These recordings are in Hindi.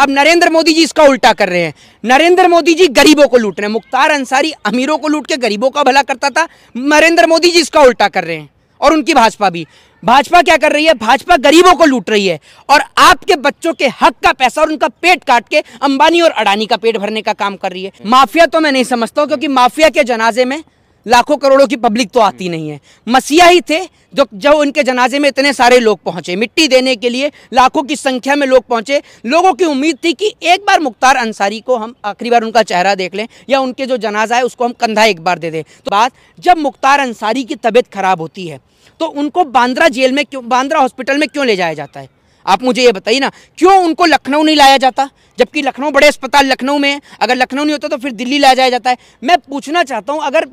अब नरेंद्र मोदी जी इसका उल्टा कर रहे हैं नरेंद्र मोदी जी गरीबों को लूट रहे हैं मुख्तार अंसारी अमीरों को लूट के गरीबों का भला करता था नरेंद्र मोदी जी इसका उल्टा कर रहे हैं और उनकी भाजपा भी भाजपा क्या कर रही है भाजपा गरीबों को लूट रही है और आपके बच्चों के हक का पैसा और उनका पेट काट के अंबानी और अडानी का पेट भरने का काम कर रही है माफिया तो मैं नहीं समझता हूँ क्योंकि माफिया के जनाजे में लाखों करोड़ों की पब्लिक तो आती हम्म। नहीं है मसीहा ही थे जो जब उनके जनाजे में इतने सारे लोग पहुंचे मिट्टी देने के लिए लाखों की संख्या में लोग पहुंचे लोगों की उम्मीद थी कि एक बार मुख्तार अंसारी को हम आखिरी बार उनका चेहरा देख लें या उनके जो जनाजा है उसको हम कंधा एक बार दे दें तो बात जब मुख्तार अंसारी की तबीयत खराब होती है तो उनको बांद्रा जेल में क्यों बांद्रा हॉस्पिटल में क्यों ले जाया जाता है आप मुझे ये बताइए ना क्यों उनको लखनऊ नहीं लाया जाता जबकि लखनऊ बड़े अस्पताल लखनऊ में है अगर लखनऊ नहीं होता तो फिर दिल्ली लाया जाया जाता है मैं पूछना चाहता हूँ अगर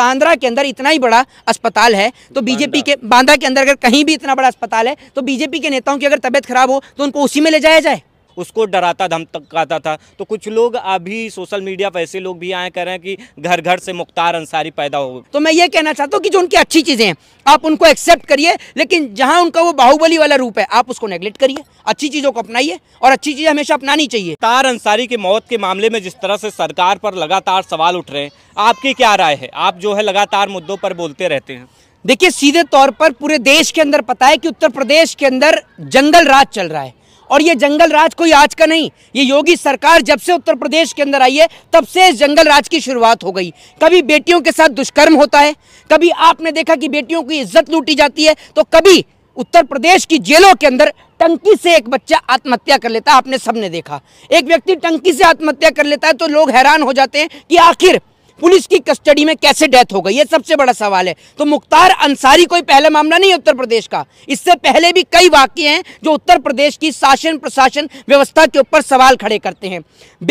बांद्रा के अंदर इतना ही बड़ा अस्पताल है तो बीजेपी के बांद्रा के अंदर अगर कहीं भी इतना बड़ा अस्पताल है तो बीजेपी के नेताओं की अगर तबियत खराब हो तो उनको उसी में ले जाया जाए उसको डराता धमकाता था तो कुछ लोग अभी सोशल मीडिया पर ऐसे लोग भी आए कर रहे हैं कि घर घर से मुख्तार अंसारी पैदा हो तो मैं ये कहना चाहता हूँ कि जो उनकी अच्छी चीज़ें हैं आप उनको एक्सेप्ट करिए लेकिन जहाँ उनका वो बाहुबली वाला रूप है आप उसको नेग्लेक्ट करिए अच्छी चीज़ों को अपनाइए और अच्छी चीज़ें हमेशा अपनानी चाहिए तार अंसारी की मौत के मामले में जिस तरह से सरकार पर लगातार सवाल उठ रहे हैं आपकी क्या राय है आप जो है लगातार मुद्दों पर बोलते रहते हैं देखिए सीधे तौर पर पूरे देश के अंदर पता है कि उत्तर प्रदेश के अंदर जंगल राज चल रहा है और ये जंगल राज कोई आज का नहीं ये योगी सरकार जब से उत्तर प्रदेश के अंदर आई है तब से इस जंगल राज की शुरुआत हो गई कभी बेटियों के साथ दुष्कर्म होता है कभी आपने देखा कि बेटियों की इज्जत लूटी जाती है तो कभी उत्तर प्रदेश की जेलों के अंदर टंकी से एक बच्चा आत्महत्या कर लेता है आपने सबने देखा एक व्यक्ति टंकी से आत्महत्या कर लेता है तो लोग हैरान हो जाते हैं कि आखिर पुलिस की कस्टडी में कैसे डेथ हो गई ये सबसे बड़ा सवाल है तो मुख्तार अंसारी कोई पहला मामला नहीं है उत्तर प्रदेश का इससे पहले भी कई वाक्य हैं जो उत्तर प्रदेश की शासन प्रशासन व्यवस्था के ऊपर सवाल खड़े करते हैं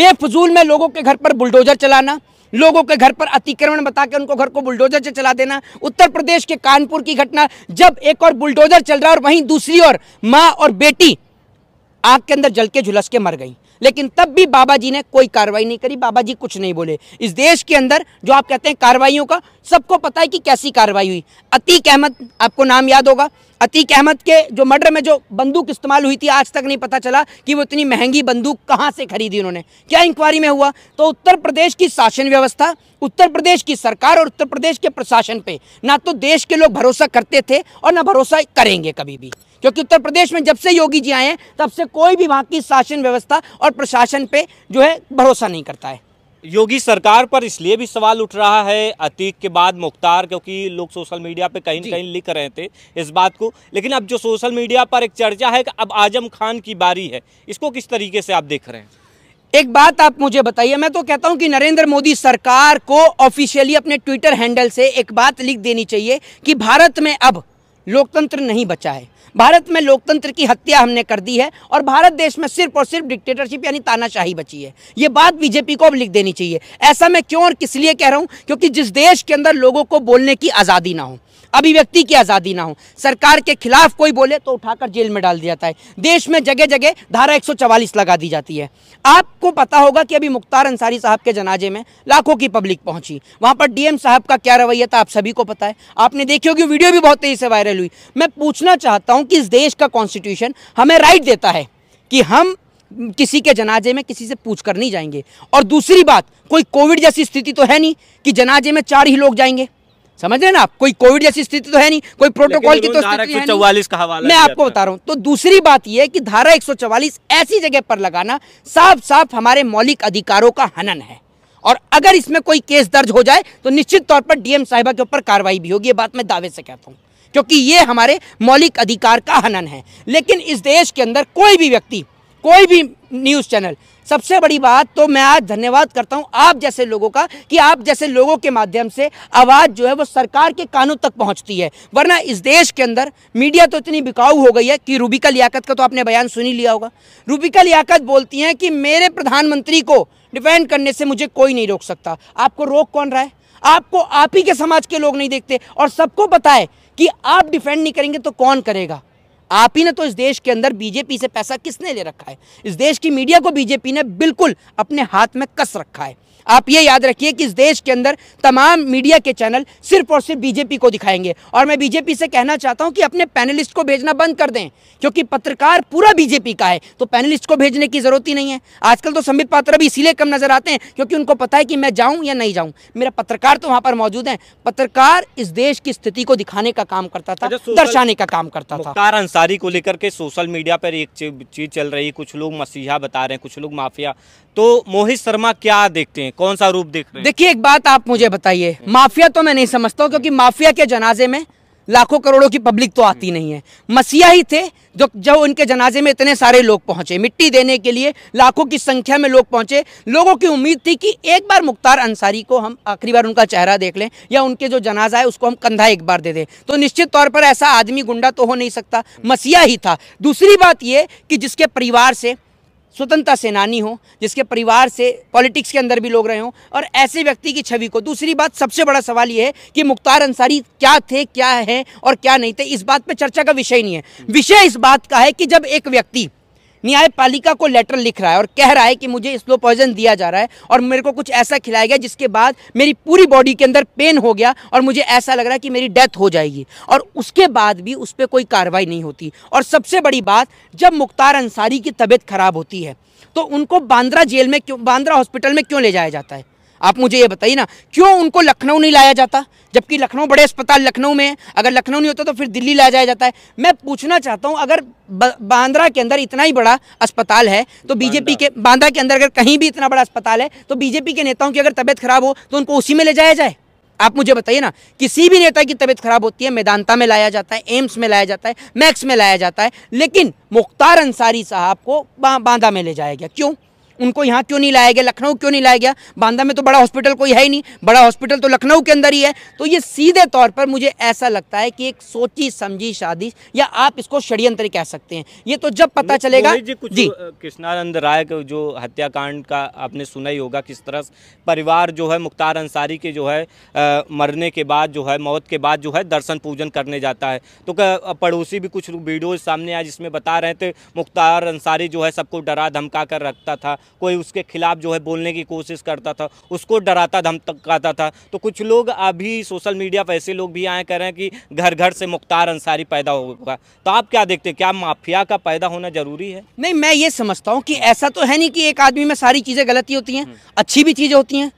बेफजूल में लोगों के घर पर बुलडोजर चलाना लोगों के घर पर अतिक्रमण बता के उनको घर को बुलडोजर से चला देना उत्तर प्रदेश के कानपुर की घटना जब एक और बुलडोजर चल रहा और वहीं दूसरी ओर माँ और बेटी आग के अंदर जल के झुलस के मर गई लेकिन तब भी बाबा जी ने कोई कार्रवाई नहीं करी बाबा जी कुछ नहीं बोले इस देश के अंदर जो आप कहते हैं कार्रवाइयों का सबको पता है कि कैसी कार्रवाई हुई अतीक अहमद आपको नाम याद होगा अतीक अहमद के जो मर्डर में जो बंदूक इस्तेमाल हुई थी आज तक नहीं पता चला कि वो इतनी महंगी बंदूक कहाँ से खरीदी उन्होंने क्या इंक्वायरी में हुआ तो उत्तर प्रदेश की शासन व्यवस्था उत्तर प्रदेश की सरकार और उत्तर प्रदेश के प्रशासन पे ना तो देश के लोग भरोसा करते थे और ना भरोसा करेंगे कभी भी क्योंकि उत्तर प्रदेश में जब से योगी जी आए हैं तब से कोई भी वहाँ की शासन व्यवस्था और प्रशासन पे जो है भरोसा नहीं करता है योगी सरकार पर इसलिए भी सवाल उठ रहा है अतीक के बाद मुख्तार क्योंकि लोग सोशल मीडिया पे कहीं कहीं लिख रहे थे इस बात को लेकिन अब जो सोशल मीडिया पर एक चर्चा है कि अब आजम खान की बारी है इसको किस तरीके से आप देख रहे हैं एक बात आप मुझे बताइए मैं तो कहता हूं कि नरेंद्र मोदी सरकार को ऑफिशियली अपने ट्विटर हैंडल से एक बात लिख देनी चाहिए कि भारत में अब लोकतंत्र नहीं बचा है भारत में लोकतंत्र की हत्या हमने कर दी है और भारत देश में सिर्फ और सिर्फ डिक्टेटरशिप यानी तानाशाही बची है ये बात बीजेपी को अब लिख देनी चाहिए ऐसा मैं क्यों और किस लिए कह रहा हूँ क्योंकि जिस देश के अंदर लोगों को बोलने की आज़ादी ना हो अभिव्यक्ति की आज़ादी ना हो सरकार के खिलाफ कोई बोले तो उठाकर जेल में डाल दिया जाता है देश में जगह जगह धारा एक लगा दी जाती है आपको पता होगा कि अभी मुख्तार अंसारी साहब के जनाजे में लाखों की पब्लिक पहुंची वहां पर डीएम साहब का क्या रवैया था आप सभी को पता है आपने देखी होगी वीडियो भी बहुत तेज़ी से वायरल हुई मैं पूछना चाहता हूं कि इस देश का कॉन्स्टिट्यूशन हमें राइट देता है कि हम किसी के जनाजे में किसी से पूछ कर नहीं जाएंगे और दूसरी बात कोई कोविड जैसी स्थिति तो है नहीं कि जनाजे में चार ही लोग जाएंगे समझ रहे ना आप कोई कोविड जैसी स्थिति तो है नहीं कोई प्रोटोकॉल की तो स्थिति है चौवालीस का हवाला मैं आपको बता रहा हूं तो दूसरी बात यह है कि धारा 144 ऐसी जगह पर लगाना साफ साफ हमारे मौलिक अधिकारों का हनन है और अगर इसमें कोई केस दर्ज हो जाए तो निश्चित तौर पर डीएम साहिबा के ऊपर कार्रवाई भी होगी ये बात मैं दावे से कहता हूँ क्योंकि ये हमारे मौलिक अधिकार का हनन है लेकिन इस देश के अंदर कोई भी व्यक्ति कोई भी न्यूज़ चैनल सबसे बड़ी बात तो मैं आज धन्यवाद करता हूं आप जैसे लोगों का कि आप जैसे लोगों के माध्यम से आवाज़ जो है वो सरकार के कानों तक पहुंचती है वरना इस देश के अंदर मीडिया तो इतनी बिकाऊ हो गई है कि रूबिका लियाकत का तो आपने बयान सुनी लिया होगा रूबिका लियाकत बोलती हैं कि मेरे प्रधानमंत्री को डिफेंड करने से मुझे कोई नहीं रोक सकता आपको रोक कौन रहा है आपको आप ही के समाज के लोग नहीं देखते और सबको पता है कि आप डिफेंड नहीं करेंगे तो कौन करेगा आप ही ने तो इस देश के अंदर बीजेपी से पैसा किसने ले रखा है इस देश की मीडिया को बीजेपी ने बिल्कुल अपने हाथ में कस रखा है आप ये याद रखिए कि इस देश के अंदर तमाम मीडिया के चैनल सिर्फ और सिर्फ बीजेपी को दिखाएंगे और मैं बीजेपी से कहना चाहता हूं कि अपने पैनलिस्ट को भेजना बंद कर दें क्योंकि पत्रकार पूरा बीजेपी का है तो पैनलिस्ट को भेजने की ज़रूरत ही नहीं है आजकल तो संबित पात्र भी इसीलिए कम नज़र आते हैं क्योंकि उनको पता है कि मैं जाऊँ या नहीं जाऊँ मेरा पत्रकार तो वहाँ पर मौजूद है पत्रकार इस देश की स्थिति को दिखाने का काम करता था अच्छा, दर्शाने का काम करता था ईमानदारी को लेकर के सोशल मीडिया पर एक चीज़ चल रही है कुछ लोग मसीहा बता रहे हैं कुछ लोग माफिया तो मोहित शर्मा क्या देखते हैं कौन सा रूप देख रहे हैं देखिए एक बात आप मुझे बताइए माफिया तो मैं नहीं समझता हूँ क्योंकि माफिया के जनाजे में लाखों करोड़ों की पब्लिक तो आती हम्म। नहीं है मसीहा ही थे जो जब उनके जनाजे में इतने सारे लोग पहुंचे मिट्टी देने के लिए लाखों की संख्या में लोग पहुंचे लोगों की उम्मीद थी कि एक बार मुख्तार अंसारी को हम आखिरी बार उनका चेहरा देख लें या उनके जो जनाजा है उसको हम कंधा एक बार दे दें तो निश्चित तौर पर ऐसा आदमी गुंडा तो हो नहीं सकता मसीहा ही था दूसरी बात ये कि जिसके परिवार से स्वतंत्रता सेनानी हो जिसके परिवार से पॉलिटिक्स के अंदर भी लोग रहे हों और ऐसे व्यक्ति की छवि को दूसरी बात सबसे बड़ा सवाल ये है कि मुख्तार अंसारी क्या थे क्या हैं और क्या नहीं थे इस बात पर चर्चा का विषय नहीं है विषय इस बात का है कि जब एक व्यक्ति न्यायपालिका को लेटर लिख रहा है और कह रहा है कि मुझे स्लो पॉइजन दिया जा रहा है और मेरे को कुछ ऐसा खिलाया गया जिसके बाद मेरी पूरी बॉडी के अंदर पेन हो गया और मुझे ऐसा लग रहा है कि मेरी डेथ हो जाएगी और उसके बाद भी उस पर कोई कार्रवाई नहीं होती और सबसे बड़ी बात जब मुख्तार अंसारी की तबीयत खराब होती है तो उनको बांद्रा जेल में क्यों बांद्रा हॉस्पिटल में क्यों ले जाया जाता है आप मुझे ये बताइए ना क्यों उनको लखनऊ नहीं लाया जाता जबकि लखनऊ बड़े अस्पताल लखनऊ में है अगर लखनऊ नहीं होता तो फिर दिल्ली लाया जाया जाता है मैं पूछना चाहता हूँ अगर बांद्रा के अंदर इतना ही बड़ा अस्पताल है तो बीजेपी के बांद्रा के अंदर अगर कहीं भी इतना बड़ा अस्पताल है तो बीजेपी के नेताओं की अगर तबीयत खराब हो तो उनको उसी में ले जाया जाए आप मुझे बताइए ना किसी भी नेता की तबीयत खराब होती है मैदानता में लाया जाता है एम्स में लाया जाता है मैक्स में लाया जाता है लेकिन मुख्तार अंसारी साहब को बांदा में ले जाया गया क्यों उनको यहाँ क्यों नहीं लाया गया लखनऊ क्यों नहीं लाया गया बांदा में तो बड़ा हॉस्पिटल कोई है ही नहीं बड़ा हॉस्पिटल तो लखनऊ के अंदर ही है तो ये सीधे तौर पर मुझे ऐसा लगता है कि एक सोची समझी शादी या आप इसको षड्यंत्र कह सकते हैं ये तो जब पता चलेगा जी, जी। कृष्णानंद राय का जो हत्याकांड का आपने सुना ही होगा किस तरह परिवार जो है मुख्तार अंसारी के जो है मरने के बाद जो है मौत के बाद जो है दर्शन पूजन करने जाता है तो पड़ोसी भी कुछ वीडियो सामने आया जिसमें बता रहे थे मुख्तार अंसारी जो है सबको डरा धमका कर रखता था कोई उसके खिलाफ जो है बोलने की कोशिश करता था उसको डराता धमकाता था तो कुछ लोग अभी सोशल मीडिया पर ऐसे लोग भी आए कह रहे हैं कि घर घर से मुख्तार अंसारी पैदा होगा तो आप क्या देखते हैं क्या माफिया का पैदा होना जरूरी है नहीं मैं ये समझता हूँ कि ऐसा तो है नहीं कि एक आदमी में सारी चीज़ें गलती होती हैं हम्म। अच्छी भी चीज़ें होती हैं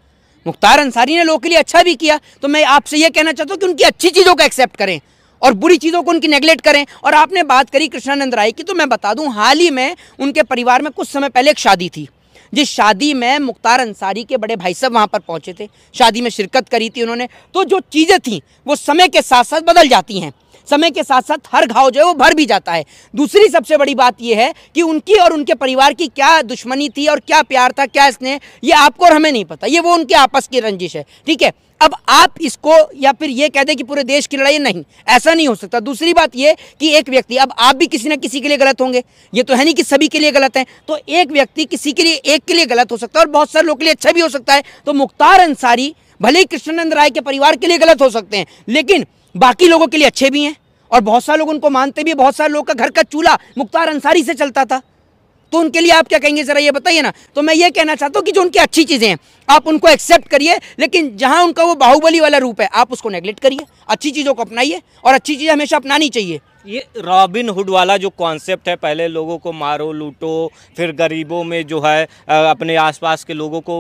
मुख्तार अंसारी ने लोगों के लिए अच्छा भी किया तो मैं आपसे ये कहना चाहता हूँ कि उनकी अच्छी चीज़ों को एक्सेप्ट करें और बुरी चीज़ों को उनकी नेग्लेक्ट करें और आपने बात करी कृष्णानंद राय की तो मैं बता दूं हाल ही में उनके परिवार में कुछ समय पहले एक शादी थी जिस शादी में मुख्तार अंसारी के बड़े भाई साहब वहाँ पर पहुँचे थे शादी में शिरकत करी थी उन्होंने तो जो चीज़ें थी वो समय के साथ साथ बदल जाती हैं समय के साथ साथ हर घाव जो है वो भर भी जाता है दूसरी सबसे बड़ी बात यह है कि उनकी और उनके परिवार की क्या दुश्मनी थी और क्या प्यार था क्या स्नेह ये आपको और हमें नहीं पता ये वो उनके आपस की रंजिश है ठीक है अब आप इसको या फिर ये कह दें कि पूरे देश की लड़ाई नहीं ऐसा नहीं हो सकता दूसरी बात ये कि एक व्यक्ति अब आप भी किसी ना किसी के लिए गलत होंगे ये तो है नहीं कि सभी के लिए गलत है तो एक व्यक्ति किसी के लिए एक के लिए गलत हो सकता है और बहुत सारे लोग के लिए अच्छा भी हो सकता है तो मुख्तार अंसारी भले ही कृष्णानंद राय के परिवार के लिए गलत हो सकते हैं लेकिन बाकी लोगों के लिए अच्छे भी हैं और बहुत सारे लोग उनको मानते भी बहुत सारे लोग का घर का चूल्हा मुख्तार अंसारी से चलता था तो उनके लिए आप क्या कहेंगे ज़रा ये बताइए ना तो मैं ये कहना चाहता हूँ कि जो उनकी अच्छी चीज़ें हैं आप उनको एक्सेप्ट करिए लेकिन जहाँ उनका वो बाहुबली वाला रूप है आप उसको नेग्लेक्ट करिए अच्छी चीज़ों को अपनाइए और अच्छी चीज़ें हमेशा अपनानी चाहिए ये रॉबिन हुड वाला जो कॉन्सेप्ट है पहले लोगों को मारो लूटो फिर गरीबों में जो है अपने आसपास के लोगों को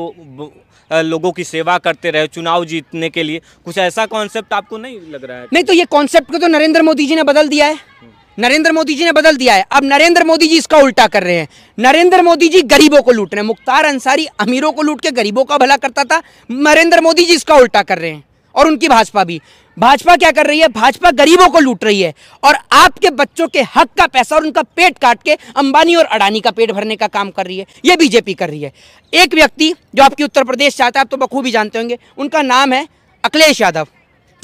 लोगों की सेवा करते रहे चुनाव जीतने के लिए कुछ ऐसा कॉन्सेप्ट आपको नहीं लग रहा है नहीं तो ये कॉन्सेप्ट को तो नरेंद्र मोदी जी ने बदल दिया है नरेंद्र मोदी जी ने बदल दिया है अब नरेंद्र मोदी जी इसका उल्टा कर रहे हैं नरेंद्र मोदी जी गरीबों को लूट रहे हैं मुख्तार अंसारी अमीरों को लूट के गरीबों का भला करता था नरेंद्र मोदी जी इसका उल्टा कर रहे हैं और उनकी भाजपा भी भाजपा क्या कर रही है भाजपा गरीबों को लूट रही है और आपके बच्चों के हक का पैसा और उनका पेट काट के अंबानी और अडानी का पेट भरने का काम कर रही है ये बीजेपी कर रही है एक व्यक्ति जो आपकी उत्तर प्रदेश से आता है आप तो बखूबी जानते होंगे उनका नाम है अखिलेश यादव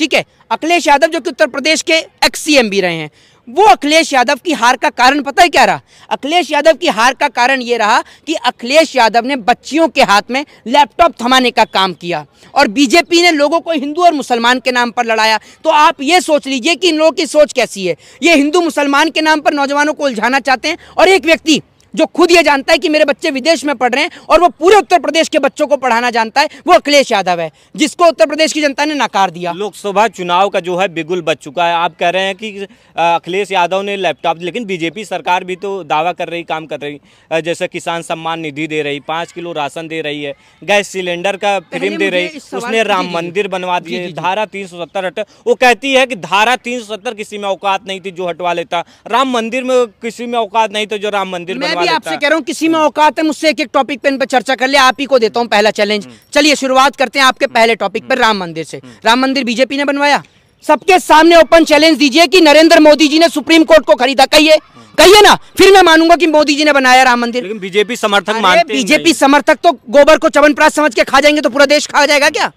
ठीक है अखिलेश यादव जो कि उत्तर प्रदेश के एक्स भी रहे हैं वो अखिलेश यादव की हार का कारण पता है क्या रहा अखिलेश यादव की हार का कारण ये रहा कि अखिलेश यादव ने बच्चियों के हाथ में लैपटॉप थमाने का काम किया और बीजेपी ने लोगों को हिंदू और मुसलमान के नाम पर लड़ाया तो आप ये सोच लीजिए कि इन लोगों की सोच कैसी है ये हिंदू मुसलमान के नाम पर नौजवानों को उलझाना चाहते हैं और एक व्यक्ति जो खुद ये जानता है कि मेरे बच्चे विदेश में पढ़ रहे हैं और वो पूरे उत्तर प्रदेश के बच्चों को पढ़ाना जानता है वो अखिलेश यादव है जिसको उत्तर प्रदेश की जनता ने नकार दिया लोकसभा चुनाव का जो है बिगुल बच चुका है आप कह रहे हैं कि अखिलेश यादव ने लैपटॉप लेकिन बीजेपी सरकार भी तो दावा कर रही काम कर रही जैसे किसान सम्मान निधि दे रही पाँच किलो राशन दे रही है गैस सिलेंडर का फ्रीम दे रही उसने राम मंदिर बनवा दिए धारा तीन सौ सत्तर वो कहती है कि धारा तीन सौ सत्तर किसी में औकात नहीं थी जो हटवा लेता राम मंदिर में किसी में औकात नहीं था जो राम मंदिर बनवा भी आपसे कह रहा हूँ किसी में औकात है मुझसे एक एक टॉपिक पे इन पर चर्चा कर ले आप ही को देता हूँ पहला चैलेंज हम्म। चलिए शुरुआत करते हैं आपके पहले टॉपिक पर हम्म। राम मंदिर से हम्म। राम मंदिर बीजेपी ने बनवाया सबके सामने ओपन चैलेंज दीजिए कि नरेंद्र मोदी जी ने सुप्रीम कोर्ट को खरीदा कहिए कहिए ना फिर मैं मानूंगा कि मोदी जी ने बनाया राम मंदिर लेकिन बीजेपी समर्थक मानते बीजेपी समर्थक तो गोबर को चवनप्राश समझ के खा जाएंगे तो पूरा देश खा जाएगा क्या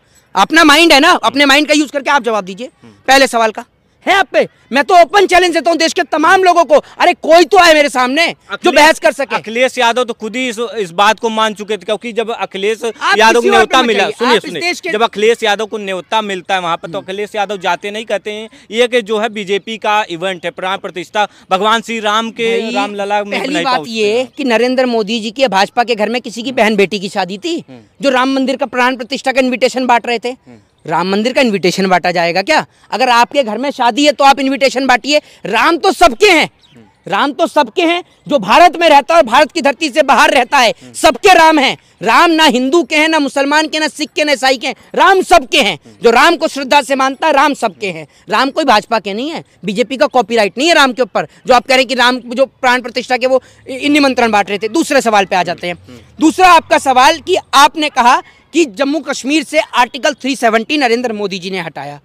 अपना माइंड है ना अपने माइंड का यूज करके आप जवाब दीजिए पहले सवाल का है आप पे मैं तो ओपन चैलेंज देता हूँ देश के तमाम लोगों को अरे कोई तो आए मेरे सामने जो बहस कर सके अखिलेश यादव तो खुद ही इस, इस बात को मान चुके थे क्योंकि जब अखिलेश यादव न्योता मिला सुनिए सुनिए जब अखिलेश यादव को न्योता मिलता है वहाँ पर तो हम्म। अखिलेश यादव जाते नहीं कहते हैं ये के जो है बीजेपी का इवेंट है प्राण प्रतिष्ठा भगवान श्री राम के राम लला बात ये की नरेंद्र मोदी जी की भाजपा के घर में किसी की बहन बेटी की शादी थी हम्म। जो राम मंदिर का प्राण प्रतिष्ठा का इन्विटेशन बांट रहे थे हम्म। राम मंदिर का इनविटेशन बांटा जाएगा क्या अगर आपके घर में शादी है तो आप इनविटेशन बांटिए राम तो सबके हैं राम तो सबके हैं जो भारत में रहता है और भारत की धरती से बाहर रहता है सबके राम हैं राम ना हिंदू के हैं ना मुसलमान के ना सिख के ना ईसाई के राम सबके हैं जो राम को श्रद्धा से मानता है राम सबके हैं राम कोई भाजपा के नहीं है बीजेपी का कॉपीराइट नहीं है राम के ऊपर जो आप कह रहे हैं कि राम जो प्राण प्रतिष्ठा के वो निमंत्रण बांट रहे थे दूसरे सवाल पे आ जाते हैं दूसरा आपका सवाल कि आपने कहा कि जम्मू कश्मीर से आर्टिकल 370 नरेंद्र मोदी जी ने हटाया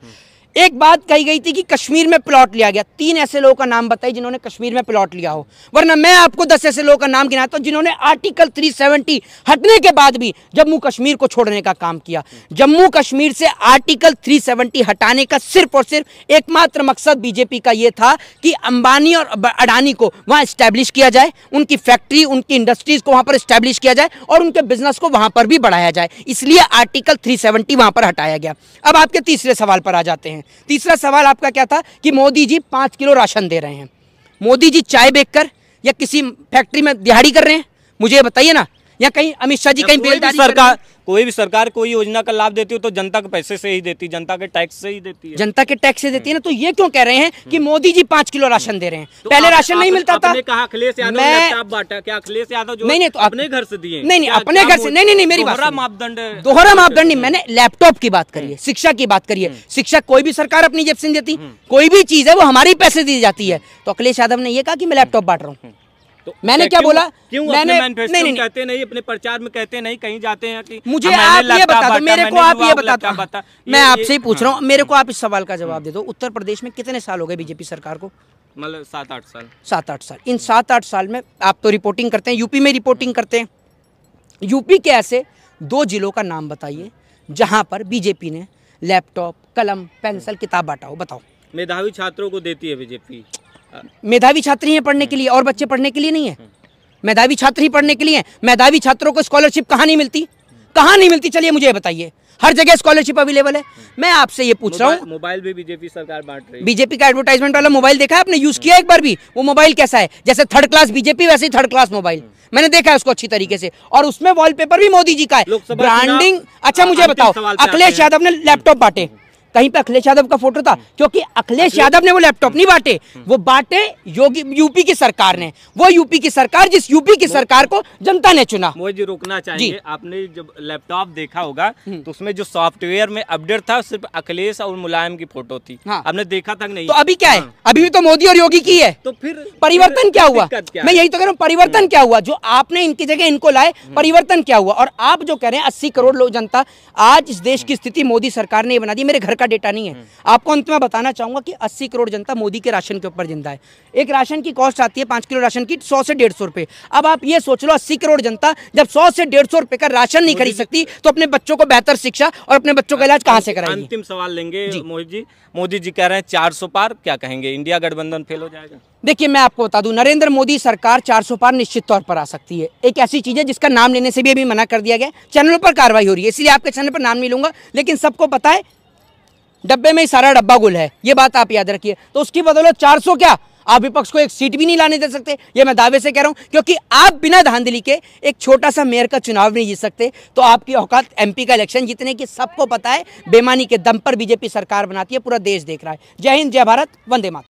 एक बात कही गई थी कि कश्मीर में प्लॉट लिया गया तीन ऐसे लोगों का नाम बताइए जिन्होंने कश्मीर में प्लॉट लिया हो वरना मैं आपको दस ऐसे लोगों का नाम गिनाता हूं जिन्होंने आर्टिकल 370 हटने के बाद भी जम्मू कश्मीर को छोड़ने का काम किया जम्मू कश्मीर से आर्टिकल 370 हटाने का सिर्फ और सिर्फ एकमात्र मकसद बीजेपी का यह था कि अंबानी और अडानी को वहां स्टैब्लिश किया जाए उनकी फैक्ट्री उनकी इंडस्ट्रीज को वहां पर स्टैब्लिश किया जाए और उनके बिजनेस को वहां पर भी बढ़ाया जाए इसलिए आर्टिकल थ्री वहां पर हटाया गया अब आपके तीसरे सवाल पर आ जाते हैं हैं तीसरा सवाल आपका क्या था कि मोदी जी पाँच किलो राशन दे रहे हैं मोदी जी चाय बेककर या किसी फैक्ट्री में दिहाड़ी कर रहे हैं मुझे बताइए ना या कहीं अमित शाह जी कहीं बेलदारी सरकार कोई भी सरकार कोई योजना का लाभ देती हो तो जनता के पैसे से ही देती जनता के टैक्स से ही देती है जनता के टैक्स से देती है ना तो ये क्यों कह रहे हैं कि हम्म। मोदी जी पांच किलो राशन दे रहे हैं तो पहले आप, राशन आप, नहीं मिलता था कहा अखिलेश यादव मैं... बांटा क्या अखिलेश यादव जो नहीं नहीं तो अपने घर से दिए नहीं नहीं अपने घर से नहीं नहीं मेरी दोहरा मापदंड दोहरा मापदंड नहीं मैंने लैपटॉप की बात करिए हम्म। शिक्षा की बात करिए हम्म। शिक्षा कोई भी सरकार अपनी जेब से देती कोई भी चीज है वो हमारे पैसे दी जाती है तो अखिलेश यादव ने यह कहा कि मैं लैपटॉप बांट रहा हूँ तो मैंने क्या, बोला क्यों मैंने नहीं नहीं कहते नहीं अपने प्रचार में कहते नहीं कहीं जाते हैं कि मुझे हाँ, आप ये बता दो मेरे को आप ये बता दो मैं आपसे ही पूछ रहा हूँ हाँ। मेरे को आप इस सवाल का जवाब दे दो उत्तर प्रदेश में कितने साल हो गए बीजेपी सरकार को मतलब सात आठ साल सात आठ साल इन सात आठ साल में आप तो रिपोर्टिंग करते हैं यूपी में रिपोर्टिंग करते हैं यूपी के ऐसे दो जिलों का नाम बताइए जहाँ पर बीजेपी ने लैपटॉप कलम पेंसिल किताब बांटा हो बताओ मेधावी छात्रों को देती है बीजेपी मेधावी छात्र ही हैं पढ़ने के लिए और बच्चे पढ़ने के लिए नहीं है मेधावी छात्र ही पढ़ने के लिए मेधावी छात्रों को स्कॉलरशिप कहाँ नहीं मिलती कहाँ नहीं मिलती चलिए मुझे बताइए हर जगह स्कॉलरशिप अवेलेबल है मैं आपसे ये पूछ रहा हूँ मोबाइल भी बीजेपी सरकार बांट रही है बीजेपी का एडवर्टाइजमेंट वाला मोबाइल देखा है आपने यूज किया एक बार भी वो मोबाइल कैसा है जैसे थर्ड क्लास बीजेपी वैसे ही थर्ड क्लास मोबाइल मैंने देखा है उसको अच्छी तरीके से और उसमें वॉलपेपर भी मोदी जी का है ब्रांडिंग अच्छा मुझे बताओ अखिलेश यादव ने लैपटॉप बांटे कहीं पे अखिलेश यादव का फोटो था हम्म। क्योंकि अखिलेश यादव ने वो लैपटॉप नहीं बांटे हम्म। वो बांटे योगी यूपी की सरकार ने वो यूपी की सरकार जिस यूपी की सरकार को जनता ने चुना मोदी जी रोकना चाहिए आपने जब लैपटॉप देखा होगा हम्म। तो उसमें जो सॉफ्टवेयर में अपडेट था सिर्फ अखिलेश और मुलायम की फोटो थी हमने हाँ। देखा था नहीं तो अभी क्या है हाँ। अभी भी तो मोदी और योगी की है तो फिर परिवर्तन क्या हुआ मैं यही तो कह रहा हूँ परिवर्तन क्या हुआ जो आपने इनकी जगह इनको लाए परिवर्तन क्या हुआ और आप जो कह रहे हैं अस्सी करोड़ लोग जनता आज इस देश की स्थिति मोदी सरकार ने बना दी मेरे घर का का डेटा नहीं है हम्म। आपको अंत में बताना चाहूंगा कि अस्सी करोड़ जनता मोदी के राशन के ऊपर जिंदा है एक राशन की कॉस्ट आती है पांच किलो राशन की सौ से डेढ़ सौ अब आप ये सोच लो अस्सी करोड़ जनता जब सौ से डेढ़ सौ का राशन नहीं खरीद सकती तो अपने बच्चों को बेहतर शिक्षा और अपने बच्चों का इलाज कहाँ से कराएंगे अंतिम सवाल लेंगे मोदी जी मोदी जी कह रहे हैं चार पार क्या कहेंगे इंडिया गठबंधन फेल हो जाएगा देखिए मैं आपको बता दूं नरेंद्र मोदी सरकार 400 पार निश्चित तौर पर आ सकती है एक ऐसी चीज़ है जिसका नाम लेने से भी अभी मना कर दिया गया चैनलों पर कार्रवाई हो रही है इसलिए आपके चैनल पर नाम नहीं लूंगा लेकिन सबको पता है डब्बे में ही सारा डब्बा गुल है ये बात आप याद रखिए तो उसकी बदौलत चार सौ क्या आप विपक्ष को एक सीट भी नहीं लाने दे सकते ये मैं दावे से कह रहा हूँ क्योंकि आप बिना धांधली के एक छोटा सा मेयर का चुनाव नहीं जीत सकते तो आपकी औकात एमपी का इलेक्शन जीतने की सबको पता है बेमानी के दम पर बीजेपी सरकार बनाती है पूरा देश देख रहा है जय हिंद जय भारत वंदे मातरम